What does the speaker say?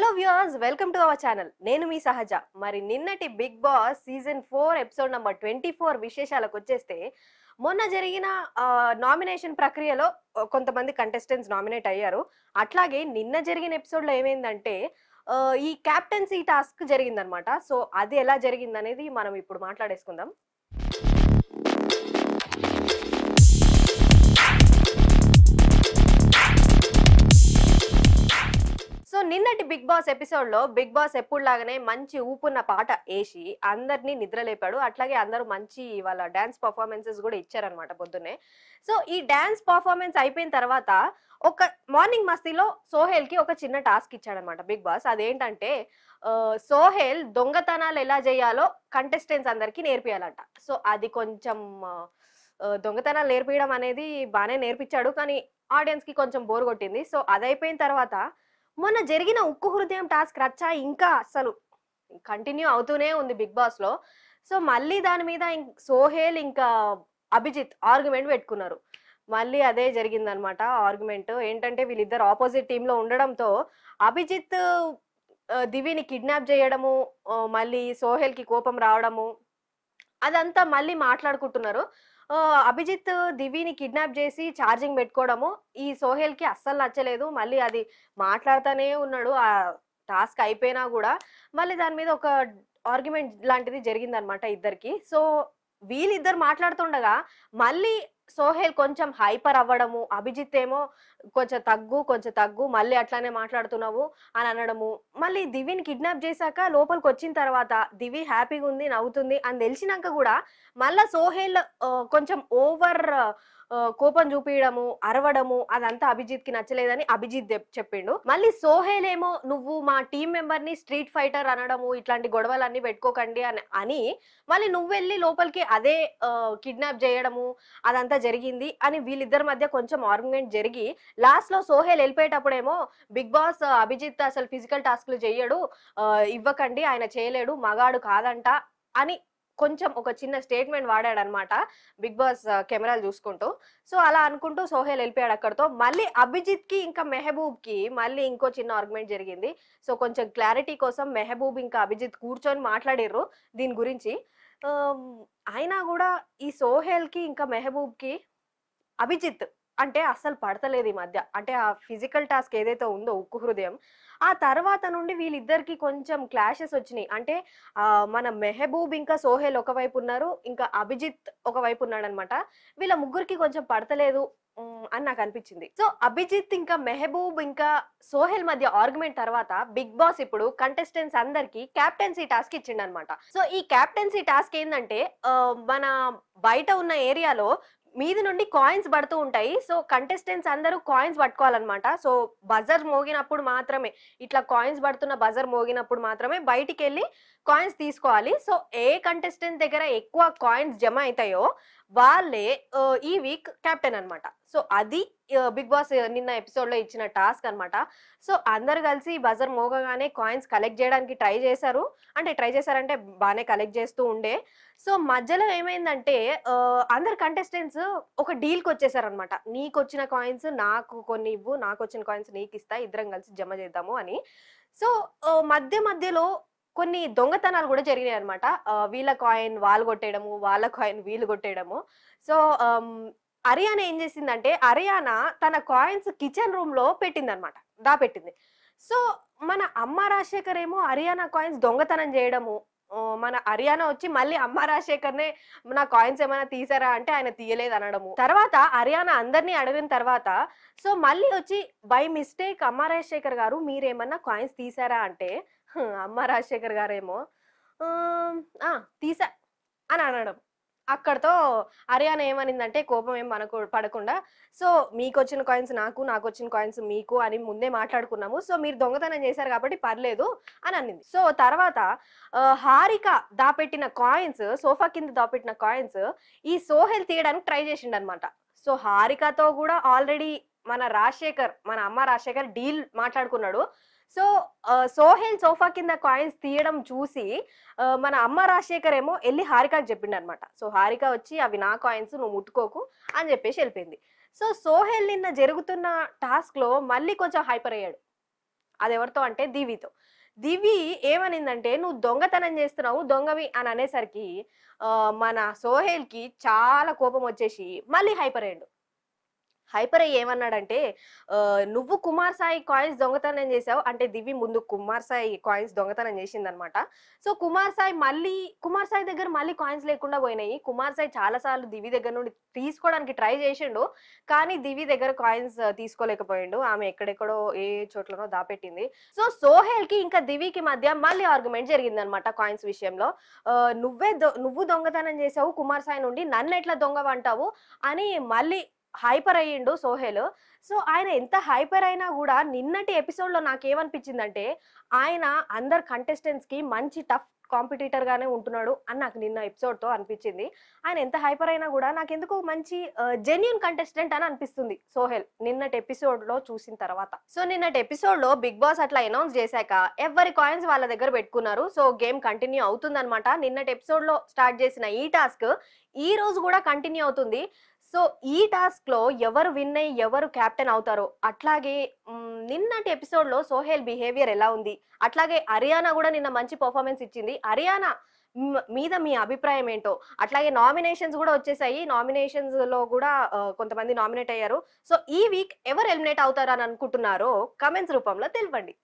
hello viewers welcome to our channel నేను మీ సహజ మరి నిన్నటి Big Boss season four episode number twenty four విశేషాలకు వచ్చేస్తే మొన్న జరిగిన నామినేషన్ ప్రక్రియలో కొంతమంది కంటెస్టెంట్స్ నామినేట్ అయ్యారు అట్లాగే నిన్న జరిగిన ఎపిసోడ్లో ఏమైందంటే ఈ క్యాప్టెన్సీ టాస్క్ జరిగిందనమాట సో అది ఎలా జరిగిందనేది మనం ఇప్పుడు మాట్లాడేసుకుందాం నిన్నటి బిగ్ బాస్ ఎపిసోడ్ లో బిగ్ బాస్ ఎప్పుడులాగానే మంచి ఊపున్న పాట వేసి అందరినీ నిద్రలేపాడు అట్లాగే అందరూ మంచి వాళ్ళ డాన్స్ పర్ఫార్మెన్సెస్ కూడా ఇచ్చారనమాట పొద్దున్నే సో ఈ డాన్స్ పర్ఫార్మెన్స్ అయిపోయిన తర్వాత ఒక మార్నింగ్ మస్తీలో సోహెల్ కి ఒక చిన్న టాస్క్ ఇచ్చాడనమాట బిగ్ బాస్ అదేంటంటే సోహెల్ దొంగతనాలు ఎలా చేయాలో కంటెస్టెంట్స్ అందరికీ నేర్పియాలంట సో అది కొంచెం దొంగతనాలు నేర్పించడం అనేది బాగానే నేర్పించాడు కానీ ఆడియన్స్ కి కొంచెం బోర్ కొట్టింది సో అదైపోయిన తర్వాత మొన్న జరిగిన ఉక్కు హృదయం టాస్క్ రచ్చ ఇంకా అసలు కంటిన్యూ అవుతూనే ఉంది బిగ్ బాస్ లో సో మళ్ళీ దాని మీద సోహేల్ ఇంకా అభిజిత్ ఆర్గ్యుమెంట్ పెట్టుకున్నారు మళ్ళీ అదే జరిగిందనమాట ఆర్గ్యుమెంట్ ఏంటంటే వీళ్ళిద్దరు ఆపోజిట్ టీంలో ఉండడంతో అభిజిత్ దివిని కిడ్నాప్ చేయడము మళ్ళీ సోహెల్కి కోపం రావడము అదంతా మళ్ళీ మాట్లాడుకుంటున్నారు అభిజిత్ దివిని కిడ్నాప్ చేసి ఛార్జింగ్ పెట్టుకోవడము ఈ కి అస్సలు నచ్చలేదు మళ్ళీ అది మాట్లాడుతూనే ఉన్నాడు ఆ టాస్క్ అయిపోయినా కూడా మళ్ళీ దాని మీద ఒక ఆర్గ్యుమెంట్ లాంటిది జరిగిందనమాట ఇద్దరికి సో వీళ్ళిద్దరు మాట్లాడుతుండగా మళ్ళీ సోహెల్ కొంచెం హైపర్ అవ్వడము అభిజిత్ ఏమో కొంచెం తగ్గు కొంచెం తగ్గు మళ్ళీ అట్లానే మాట్లాడుతున్నావు అని అనడము మళ్ళీ దివిని కిడ్నాప్ చేశాక లోపలికి వచ్చిన తర్వాత దివి హ్యాపీగా ఉంది నవ్వుతుంది అని తెలిసినాక కూడా మళ్ళీ సోహేల్ కొంచెం ఓవర్ కోపం చూపించడము అరవడము అదంతా అభిజిత్ కి నచ్చలేదని అభిజిత్ చెప్పిండు మళ్ళీ సోహేల్ ఏమో నువ్వు మా టీం మెంబర్ ని స్ట్రీట్ ఫైటర్ అనడము ఇట్లాంటి గొడవలన్నీ పెట్టుకోకండి అని అని మళ్ళీ నువ్వు వెళ్ళి లోపలికి అదే కిడ్నాప్ చేయడము అదంతా జరిగింది అని వీళ్ళిద్దరి మధ్య కొంచెం ఆర్గ్యుమెంట్ జరిగి లాస్ట్ లో సోహెల్ వెళ్ళిపోయేటప్పుడేమో బిగ్ బాస్ అభిజిత్ అసలు ఫిజికల్ టాస్క్లు చేయడు ఇవ్వకండి ఆయన చేయలేడు మగాడు కాదంట అని కొంచెం ఒక చిన్న స్టేట్మెంట్ వాడాడు అనమాట బిగ్ బాస్ కెమెరాలు చూసుకుంటూ సో అలా అనుకుంటూ సోహెల్ వెళ్ళిపోయాడు అక్కడతో మళ్ళీ అభిజిత్ కి ఇంకా మెహబూబ్ కి మళ్ళీ ఇంకో చిన్న ఆర్గ్యుమెంట్ జరిగింది సో కొంచెం క్లారిటీ కోసం మెహబూబ్ ఇంకా అభిజిత్ కూర్చొని మాట్లాడిర్రు దీని గురించి అయినా కూడా ఈ సోహెల్ కి ఇంకా మెహబూబ్ కి అభిజిత్ అంటే అస్సలు పడతలేదు ఈ మధ్య అంటే ఆ ఫిజికల్ టాస్క్ ఏదైతే ఉందో ఉక్కు హృదయం ఆ తర్వాత నుండి వీళ్ళిద్దరికి కొంచెం క్లాషెస్ వచ్చినాయి అంటే మన మెహబూబ్ ఇంకా సోహెల్ ఒకవైపు ఉన్నారు ఇంకా అభిజిత్ ఒకవైపు ఉన్నాడు అనమాట వీళ్ళ ముగ్గురికి కొంచెం పడతలేదు అని నాకు అనిపించింది సో అభిజిత్ ఇంకా మెహబూబ్ ఇంకా సోహెల్ మధ్య ఆర్గ్యుమెంట్ తర్వాత బిగ్ బాస్ ఇప్పుడు కంటెస్టెంట్స్ అందరికి క్యాప్టెన్సీ టాస్క్ ఇచ్చిండనమాట సో ఈ క్యాప్టెన్సీ టాస్క్ ఏంటంటే మన బయట ఉన్న ఏరియాలో మీది నుండి కాయిన్స్ పడుతూ ఉంటాయి సో కంటెస్టెంట్స్ అందరూ కాయిన్స్ పట్టుకోవాలన్నమాట సో బజర్ మోగినప్పుడు మాత్రమే ఇట్లా కాయిన్స్ పడుతున్న బజర్ మోగినప్పుడు మాత్రమే బయటికి వెళ్ళి కాయిన్స్ తీసుకోవాలి సో ఏ కంటెస్టెంట్ దగ్గర ఎక్కువ కాయిన్స్ జమ అవుతాయో వాళ్ళే ఈ వీక్ కెప్టెన్ అనమాట సో అది బిగ్ బాస్ నిన్న ఎపిసోడ్లో ఇచ్చిన టాస్క్ అనమాట సో అందరు కలిసి బజర్ మోగగానే కాయిన్స్ కలెక్ట్ చేయడానికి ట్రై చేశారు అంటే ట్రై చేశారంటే బాగానే కలెక్ట్ చేస్తూ ఉండే సో మధ్యలో ఏమైందంటే అందరు కంటెస్టెంట్స్ ఒక డీల్కి వచ్చేసారనమాట నీకు వచ్చిన కాయిన్స్ నాకు కొన్ని ఇవ్వు నాకు వచ్చిన కాయిన్స్ నీకు ఇస్తా ఇద్దరం కలిసి జమ చేద్దాము అని సో మధ్య మధ్యలో కొన్ని దొంగతనాలు కూడా జరిగినాయి అనమాట వీళ్ళ కాయిన్ వాళ్ళు కొట్టేయడము వాళ్ళ కాయిన్ వీళ్ళు కొట్టేయడము సో అరియానా ఏం చేసిందంటే అరియానా తన కాయిన్స్ కిచెన్ రూమ్ లో పెట్టింది అనమాట దాపెట్టింది సో మన అమ్మ రాజశేఖర్ ఏమో అరియానా కాయిన్స్ దొంగతనం చేయడము మన అరియానా వచ్చి మళ్ళీ అమ్మ రాజశేఖర్నే నా కాయిన్స్ ఏమైనా తీసారా అంటే ఆయన తీయలేదు అనడము తర్వాత అరియానా అందరినీ అడిగిన తర్వాత సో మళ్ళీ వచ్చి బై మిస్టేక్ అమ్మ రాజశేఖర్ గారు మీరేమన్నా కాయిన్స్ తీసారా అంటే అమ్మ రాజశేఖర్ గారేమో తీసా అని అనడం అక్కడతో అరియానా ఏమనిందంటే కోపం ఏం మనకు పడకుండా సో మీకు వచ్చిన కాయిన్స్ నాకు నాకు వచ్చిన కాయిన్స్ మీకు అని ముందే మాట్లాడుకున్నాము సో మీరు దొంగతనం చేశారు కాబట్టి పర్లేదు అని అనింది సో తర్వాత హారిక దాపెట్టిన కాయిన్స్ సోఫా కింద దాపెట్టిన కాయిన్స్ ఈ సోహెల్ తీయడానికి ట్రై చేసిండు అనమాట సో హారికతో కూడా ఆల్రెడీ మన రాజశేఖర్ మన అమ్మ రాజశేఖర్ డీల్ మాట్లాడుకున్నాడు సో సోహెల్ సోఫా కింద కాయిన్స్ తీయడం చూసి మన అమ్మ రాజశేఖర్ ఏమో వెళ్ళి హారిక అని సో హారిక వచ్చి అవి నా కాయిన్స్ నువ్వు ముట్టుకోకు అని చెప్పేసి వెళ్ళిపోయింది సో సోహెల్ నిన్న జరుగుతున్న టాస్క్లో మళ్ళీ కొంచెం హైపర్ అయ్యాడు అది ఎవరితో అంటే దివితో దివి ఏమనిందంటే నువ్వు దొంగతనం చేస్తున్నావు దొంగవి అని అనేసరికి మన కి చాలా కోపం వచ్చేసి మళ్ళీ హైపర్ అయ్యాడు హైపర్ అయ్యి ఏమన్నాడంటే నువ్వు కుమార్ సాయి కాయిన్స్ దొంగతనం చేసావు అంటే దివి ముందు కుమార్ సాయి కాయిన్స్ దొంగతనం చేసిందనమాట సో కుమార్ సాయి మళ్ళీ కుమార్ సాయి దగ్గర మళ్ళీ కాయిన్స్ లేకుండా పోయినాయి కుమార్ సాయి చాలాసార్లు దివి దగ్గర నుండి తీసుకోవడానికి ట్రై చేసిండు కానీ దివి దగ్గర కాయిన్స్ తీసుకోలేకపోయిండు ఆమె ఎక్కడెక్కడో ఏ చోట్లనో దాపెట్టింది సో సోహెల్ కి ఇంకా దివికి మధ్య మళ్ళీ ఆర్గ్యుమెంట్ జరిగిందనమాట కాయిన్స్ విషయంలో నువ్వే నువ్వు దొంగతనం చేసావు కుమార్ సాయి నుండి నన్ను ఎట్లా దొంగ అంటావు అని మళ్ళీ హైపర్ అయ్యిండు సోహెల్ సో ఆయన ఎంత హైపర్ అయినా కూడా నిన్నటి ఎపిసోడ్లో నాకేమనిపించిందంటే ఆయన అందరు కంటెస్టెంట్స్కి మంచి టఫ్ కాంపిటీటర్గానే ఉంటున్నాడు అని నాకు నిన్న ఎపిసోడ్తో అనిపించింది ఆయన ఎంత హైపర్ అయినా కూడా నాకు ఎందుకు మంచి జెన్యున్ కంటెస్టెంట్ అని అనిపిస్తుంది సోహెల్ నిన్నటి ఎపిసోడ్లో చూసిన తర్వాత సో నిన్నటి ఎపిసోడ్లో బిగ్ బాస్ అట్లా అనౌన్స్ చేశాక ఎవరి కాయిన్స్ వాళ్ళ దగ్గర పెట్టుకున్నారు సో గేమ్ కంటిన్యూ అవుతుందనమాట నిన్నటి ఎపిసోడ్లో స్టార్ట్ చేసిన ఈ టాస్క్ ఈ రోజు కూడా కంటిన్యూ అవుతుంది సో ఈ టాస్క్ లో ఎవరు విన్ అయ్యి ఎవరు కెప్టెన్ అవుతారో అట్లాగే నిన్నటి ఎపిసోడ్ లో సోహెల్ బిహేవియర్ ఎలా ఉంది అట్లాగే హరియానా కూడా నిన్న మంచి పర్ఫార్మెన్స్ ఇచ్చింది హరియానా మీద మీ అభిప్రాయం ఏంటో అట్లాగే నామినేషన్స్ కూడా వచ్చేసాయి నామినేషన్స్ లో కూడా కొంతమంది నామినేట్ అయ్యారు సో ఈ వీక్ ఎవరు ఎలిమినేట్ అవుతారని అనుకుంటున్నారో కమెంట్స్ రూపంలో తెలపండి